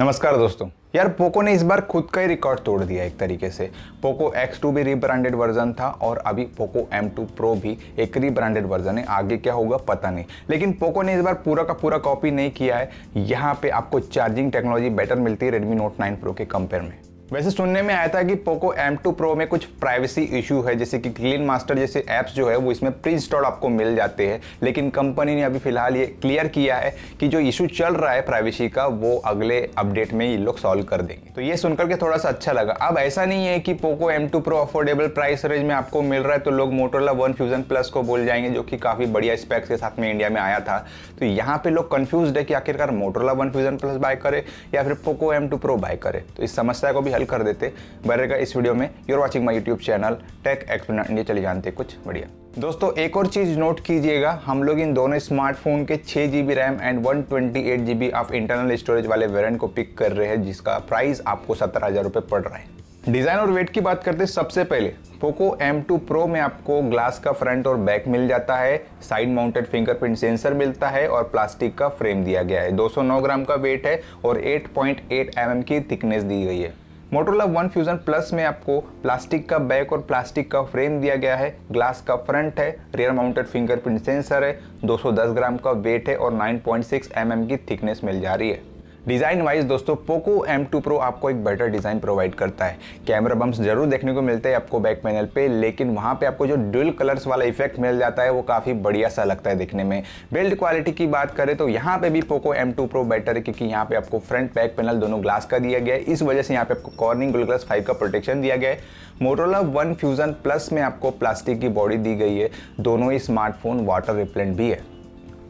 नमस्कार दोस्तों यार पोको ने इस बार खुद का ही रिकॉर्ड तोड़ दिया एक तरीके से पोको X2 भी रीब्रांडेड वर्जन था और अभी पोको M2 Pro भी एक रीब्रांडेड वर्जन है आगे क्या होगा पता नहीं लेकिन पोको ने इस बार पूरा का पूरा कॉपी नहीं किया है यहाँ पे आपको चार्जिंग टेक्नोलॉजी बेटर मिलती है रेडमी नोट नाइन प्रो के कंपेयर में वैसे सुनने में आया था कि पोको M2 Pro में कुछ प्राइवेसी इशू है जैसे कि क्लीन मास्टर जैसे ऐप्स जो है वो इसमें प्री इंस्टॉल आपको मिल जाते हैं लेकिन कंपनी ने अभी फिलहाल ये क्लियर किया है कि जो इशू चल रहा है प्राइवेसी का वो अगले अपडेट में ये लोग सॉल्व कर देंगे तो ये सुनकर के थोड़ा सा अच्छा लगा अब ऐसा नहीं है कि Poco M two Pro affordable price range में आपको मिल रहा है तो लोग मोटोला वन फ्यूजन प्लस को बोल जाएंगे जो कि काफ़ी बढ़िया स्पेक्स के साथ में इंडिया में आया था तो यहाँ पे लोग कन्फ्यूज है कि आखिरकार Motorola One Fusion Plus buy करे या फिर Poco M two Pro buy करे तो इस समस्या को भी हल कर देते बरेगा इस वीडियो में you're watching my YouTube channel Tech Expert India चले जानते कुछ बढ़िया दोस्तों एक और चीज़ नोट कीजिएगा हम लोग इन दोनों स्मार्टफोन के छः G B RAM and one twenty eight G B of internal storage वाले वेरियंट को पिक कर रहे हैं जिसका प्राइस आपको सत्तर हज़ार रुपये पड़ रहा है डिज़ाइन और वेट की बात करते हैं सबसे पहले पोको M2 Pro में आपको ग्लास का फ्रंट और बैक मिल जाता है साइड माउंटेड फिंगरप्रिंट सेंसर मिलता है और प्लास्टिक का फ्रेम दिया गया है 209 ग्राम का वेट है और 8.8 पॉइंट mm की थिकनेस दी गई है मोटोला वन फ्यूजन प्लस में आपको प्लास्टिक का बैक और प्लास्टिक का फ्रेम दिया गया है ग्लास का फ्रंट है रियर माउंटेड फिंगरप्रिंट सेंसर है 210 ग्राम का वेट है और 9.6 पॉइंट mm की थिकनेस मिल जा रही है डिज़ाइन वाइज दोस्तों पोको एम टू प्रो आपको एक बेटर डिज़ाइन प्रोवाइड करता है कैमरा बम्स जरूर देखने को मिलते हैं आपको बैक पैनल पे लेकिन वहाँ पे आपको जो ड्यूल कलर्स वाला इफेक्ट मिल जाता है वो काफ़ी बढ़िया सा लगता है देखने में बिल्ड क्वालिटी की बात करें तो यहाँ पे भी Poco M two Pro better है क्योंकि यहाँ पे आपको फ्रंट बैक पैनल दोनों ग्लास का दिया गया है इस वजह से यहाँ पे आपको कॉर्निंग ग्लू ग्लास फाइव का प्रोटेक्शन दिया गया है मोटोला वन फ्यूजन प्लस में आपको प्लास्टिक की बॉडी दी गई है दोनों ही स्मार्टफोन वाटर रिपेलेंट भी है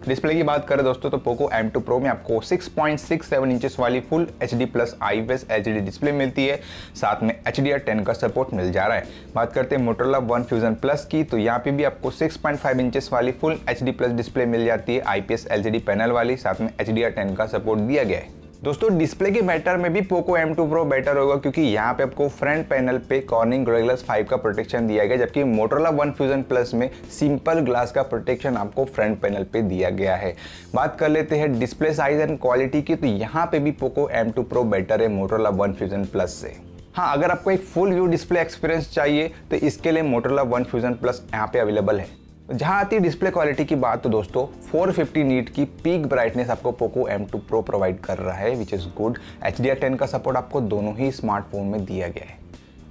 डिस्प्ले की बात करें दोस्तों तो पोको एम टू प्रो में आपको 6.67 इंचेस वाली फुल एच डी प्लस आई वेस एच डी डिस्प्ले मिलती है साथ में एच डी आर टेन का सपोर्ट मिल जा रहा है बात करते हैं मोटरला वन फ्यूजन प्लस की तो यहाँ पे भी आपको 6.5 इंचेस वाली full H D plus display मिल जाती है I P S L G D panel वाली साथ में एच डी आर टेन का सपोर्ट दिया गया है दोस्तों डिस्प्ले के मैटर में भी पोको M2 Pro बेटर होगा क्योंकि यहाँ पे आपको फ्रंट पैनल पे कॉर्निंग ग्रेगलस 5 का प्रोटेक्शन दिया गया जबकि मोटरला वन फ्यूजन प्लस में सिंपल ग्लास का प्रोटेक्शन आपको फ्रंट पैनल पे दिया गया है बात कर लेते हैं डिस्प्ले साइज एंड क्वालिटी की तो यहाँ पे भी पोको एम टू बेटर है मोटरला वन फ्यूजन प्लस से हाँ अगर आपको एक फुल व्यू डिस्प्ले एक्सपीरियंस चाहिए तो इसके लिए मोटरला वन फ्यूजन प्लस यहाँ पे अवेलेबल है जहां आती है डिस्प्ले क्वालिटी की बात तो दोस्तों 450 फिफ्टी नीट की पीक ब्राइटनेस आपको पोको M2 Pro प्रोवाइड कर रहा है which is good H D का सपोर्ट आपको दोनों ही स्मार्टफोन में दिया गया है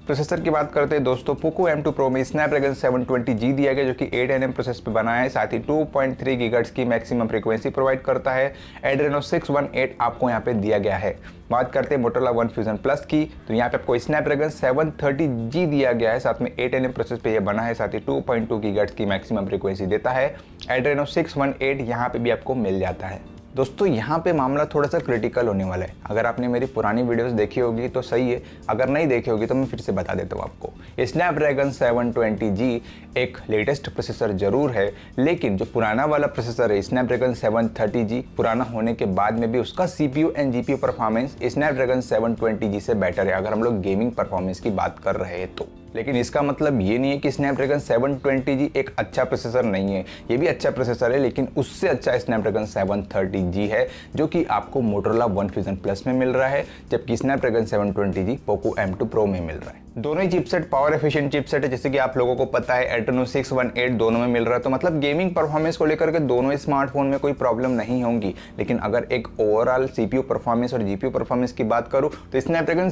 प्रोसेसर की बात करते हैं दोस्तों पोको M2 Pro में स्नैपड्रैगन 720G दिया गया जो कि 8nm प्रोसेस पे बना है साथ ही 2.3 GHz की मैक्सिमम फ्रीक्वेंसी प्रोवाइड करता है एड्रेनो 618 आपको यहाँ पे दिया गया है बात करते हैं मोटोला वन फ्यूजन प्लस की तो यहाँ पे आपको स्नैपड्रैगन 730G दिया गया है साथ में 8nm प्रोसेस पे ये बना है साथ ही 2.2 GHz की मैक्सिमम फ्रीक्वेंसी देता है एड्रेनो 618 यहाँ पे भी आपको मिल जाता है दोस्तों यहाँ पे मामला थोड़ा सा क्रिटिकल होने वाला है अगर आपने मेरी पुरानी वीडियोस देखी होगी तो सही है अगर नहीं देखी होगी तो मैं फिर से बता देता हूँ आपको स्नैपड्रैगन 720G एक लेटेस्ट प्रोसेसर जरूर है लेकिन जो पुराना वाला प्रोसेसर है स्नैपड्रैगन 730G पुराना होने के बाद में भी उसका C P and G P performance Snapdragon seven से बेटर है अगर हम लोग गेमिंग परफॉर्मेंस की बात कर रहे हैं तो लेकिन इसका मतलब ये नहीं है कि स्नैपड्रैगन 720G एक अच्छा प्रोसेसर नहीं है ये भी अच्छा प्रोसेसर है लेकिन उससे अच्छा स्नैपड्रैगन 730G है जो कि आपको मोटरला वन फ्यूजन प्लस में मिल रहा है जबकि Snapdragon 720G Poco M2 Pro में मिल रहा है दोनों ही चिपसेट पावर एफिशिएंट चिपसेट है जैसे कि आप लोगों को पता है एटनो 618 दोनों में मिल रहा है तो मतलब गेमिंग परफॉर्मेंस को लेकर के दोनों स्मार्टफोन में कोई प्रॉब्लम नहीं होगी लेकिन अगर एक ओवरऑल सीपीयू परफॉर्मेंस और जीपीयू परफॉर्मेंस की बात करूं तो स्नैपड्रैगन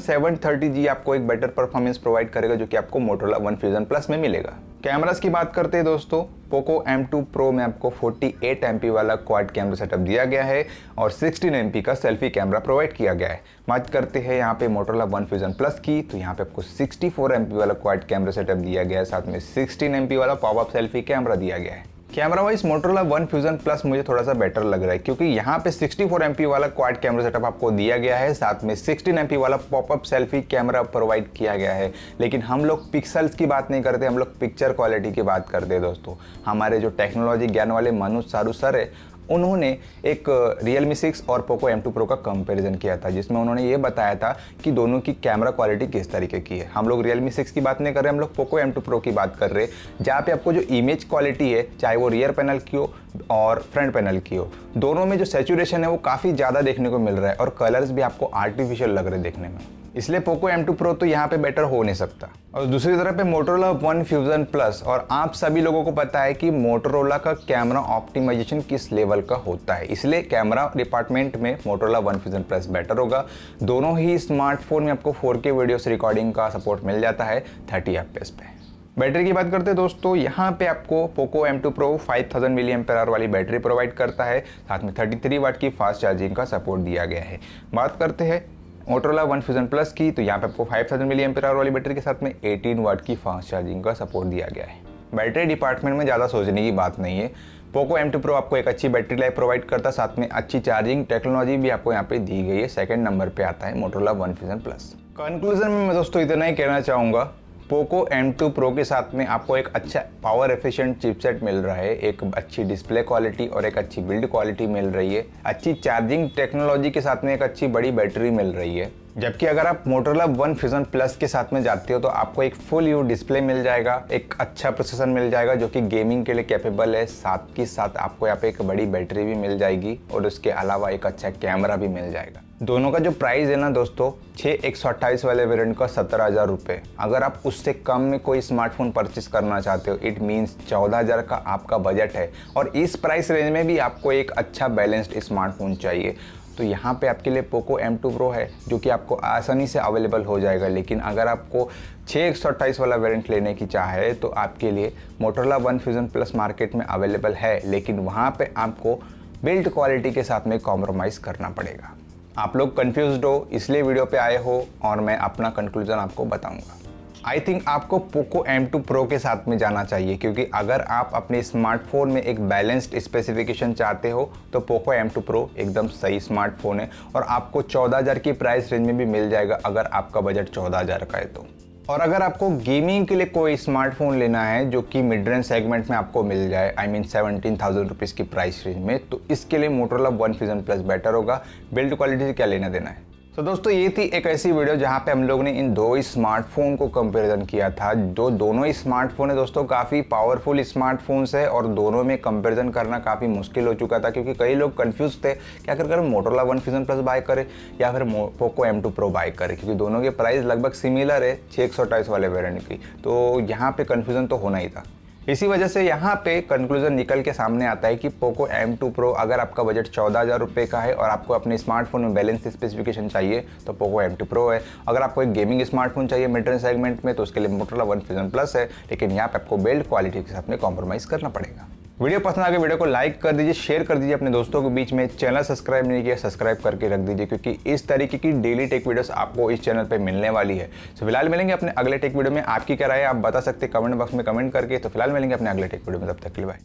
जी आपको एक बेटर परफॉर्मेंस प्रोवाइड करेगा जो कि आपको आपको मोटोला वन फ्यूजन प्लस में मिलेगा कैमरास की बात करते हैं दोस्तों पोको M2 Pro में आपको 48 एम वाला क्वाड कैमरा सेटअप दिया गया है और 16 एम का सेल्फी कैमरा प्रोवाइड किया गया है बात करते हैं यहाँ पे मोटोला वन फ्यूजन प्लस की तो यहाँ पे आपको 64 एम वाला क्वाड कैमरा सेटअप दिया गया है साथ में 16 एम वाला पॉप अप सेल्फी कैमरा दिया गया है camera wise Motorola One Fusion Plus मुझे थोड़ा सा बेटर लग रहा है क्योंकि यहाँ पे 64 फोर वाला क्वाड कैमरा सेटअप आपको दिया गया है साथ में 16 एम वाला पॉपअप सेल्फी कैमरा प्रोवाइड किया गया है लेकिन हम लोग पिक्सल्स की बात नहीं करते हम लोग पिक्चर क्वालिटी की बात करते हैं दोस्तों हमारे जो टेक्नोलॉजी ज्ञान वाले मनोज सारू सर है उन्होंने एक रियल मी सिक्स और पोको एम टू प्रो का कंपेरिजन किया था जिसमें उन्होंने ये बताया था कि दोनों की कैमरा क्वालिटी किस तरीके की है हम लोग रियल मी सिक्स की बात नहीं कर रहे हम लोग पोको एम टू प्रो की बात कर रहे हैं जहाँ पे आपको जो इमेज क्वालिटी है चाहे वो रियर पैनल की हो और फ्रंट पैनल की हो दोनों में जो सेचुरेशन है वो काफ़ी ज़्यादा देखने को मिल रहा है और कलर्स भी आपको आर्टिफिशियल लग रहे देखने में इसलिए पोको M2 Pro तो यहाँ पे बेटर हो नहीं सकता और दूसरी तरफ पे मोटरोला वन फ्यूजन प्लस और आप सभी लोगों को पता है कि Motorola का कैमरा ऑप्टिमाइजेशन किस लेवल का होता है इसलिए कैमरा डिपार्टमेंट में Motorola One Fusion Plus better होगा दोनों ही स्मार्टफोन में आपको 4K वीडियोस रिकॉर्डिंग का सपोर्ट मिल जाता है थर्टी एफ पे बैटरी की बात करते हैं दोस्तों यहाँ पे आपको Poco M2 Pro 5000 thousand milli ampere वाली बैटरी प्रोवाइड करता है साथ में 33 वाट की फास्ट चार्जिंग का सपोर्ट दिया गया है बात करते हैं मोटरोला वन फ्यूजन प्लस की तो यहाँ पे आपको 5000 थाउजेंड मिली एमपेयर वाली बैटरी के साथ में 18 वाट की फास्ट चार्जिंग का सपोर्ट दिया गया है बैटरी डिपार्टमेंट में ज़्यादा सोचने की बात नहीं है पोको एम टू प्रो आपको एक अच्छी बैटरी लाइफ प्रोवाइड करता है साथ में अच्छी चार्जिंग टेक्नोलॉजी भी आपको यहाँ पे दी गई है सेकंड नंबर पे आता है Motorola One Fusion Plus conclusion में मैं दोस्तों इतना ही कहना चाहूँगा पोको M2 Pro के साथ में आपको एक अच्छा पावर एफिशिएंट चिपसेट मिल रहा है एक अच्छी डिस्प्ले क्वालिटी और एक अच्छी बिल्ड क्वालिटी मिल रही है अच्छी चार्जिंग टेक्नोलॉजी के साथ में एक अच्छी बड़ी बैटरी मिल रही है जबकि अगर आप मोटरला वन फ्यूजन प्लस के साथ में जाते हो तो आपको एक फुल यू डिस्प्ले मिल जाएगा एक अच्छा प्रोसेसर मिल जाएगा जो कि गेमिंग के लिए कैपेबल है साथ के साथ आपको यहाँ पे एक बड़ी बैटरी भी मिल जाएगी और उसके अलावा एक अच्छा कैमरा भी मिल जाएगा दोनों का जो प्राइस है ना दोस्तों छः एक सौ अट्ठाईस वाले वेरियंट का सत्रह हज़ार रुपये अगर आप उससे कम में कोई स्मार्टफोन परचेस करना चाहते हो इट मीन्स चौदह हज़ार का आपका बजट है और इस प्राइस रेंज में भी आपको एक अच्छा बैलेंस्ड स्मार्टफोन चाहिए तो यहाँ पे आपके लिए पोको एम टू प्रो है जो कि आपको आसानी से अवेलेबल हो जाएगा लेकिन अगर आपको छः एक सौ अट्ठाईस वाला वेरियंट लेने की चाह है तो आपके लिए Motorola One Fusion Plus market में अवेलेबल है लेकिन वहाँ पे आपको बिल्ड क्वालिटी के साथ में कॉम्प्रोमाइज़ करना पड़ेगा आप लोग कन्फ्यूज हो इसलिए वीडियो पे आए हो और मैं अपना कंक्लूजन आपको बताऊंगा आई थिंक आपको पोको एम टू प्रो के साथ में जाना चाहिए क्योंकि अगर आप अपने स्मार्टफोन में एक बैलेंस्ड स्पेसिफिकेशन चाहते हो तो पोको एम टू प्रो एकदम सही स्मार्टफोन है और आपको 14000 की प्राइस रेंज में भी मिल जाएगा अगर आपका बजट 14000 का है तो और अगर आपको गेमिंग के लिए कोई स्मार्टफोन लेना है जो कि मिड रेंज सेगमेंट में आपको मिल जाए I mean seventeen thousand rupees की प्राइस रेंज में तो इसके लिए Motorola One Fusion Plus better होगा बिल्ड क्वालिटी से क्या लेना देना है तो दोस्तों ये थी एक ऐसी वीडियो जहाँ पे हम लोग ने इन दो स्मार्टफोन को कंपैरिजन किया था जो दोनों ही स्मार्टफोन है दोस्तों काफ़ी पावरफुल स्मार्टफोन्स है और दोनों में कंपैरिजन करना काफ़ी मुश्किल हो चुका था क्योंकि कई लोग कंफ्यूज थे आखिर अगर Motorola One Fusion Plus buy करें या फिर Poco M two Pro buy करें क्योंकि दोनों के प्राइस लगभग सिमिलर है छः वाले वेरियंट की तो यहाँ पर कन्फ्यूज़न तो होना ही था इसी वजह से यहाँ पे कंक्लूजन निकल के सामने आता है कि पोको एम टू प्रो अगर आपका बजट चौदह हज़ार रुपये का है और आपको अपने स्मार्टफोन में बैलेंस स्पेसिफिकेशन चाहिए तो पोको एम टू प्रो है अगर आपको एक गेमिंग स्मार्टफोन चाहिए मिड सेगमेंट में तो उसके लिए मोटरला वन फिजन प्लस है लेकिन यहाँ पर आपको बिल्ड क्वालिटी के साथ में कॉम्प्रोमाइज़ करना पड़ेगा वीडियो पसंद आ गया तो वीडियो को लाइक कर दीजिए शेयर कर दीजिए अपने दोस्तों के बीच में चैनल सब्सक्राइब नहीं किया सब्सक्राइब करके रख दीजिए क्योंकि इस तरीके की डेली टेक वीडियोस आपको इस चैनल पर मिलने वाली है तो फिलहाल मिलेंगे अपने अगले टेक वीडियो में आपकी क्या राय आप बता सकते हैं कमेंट बॉक्स में कमेंट करके तो फिलहाल मिलेंगे अपने अगले टेक वीडियो में तब तक के लिए बाय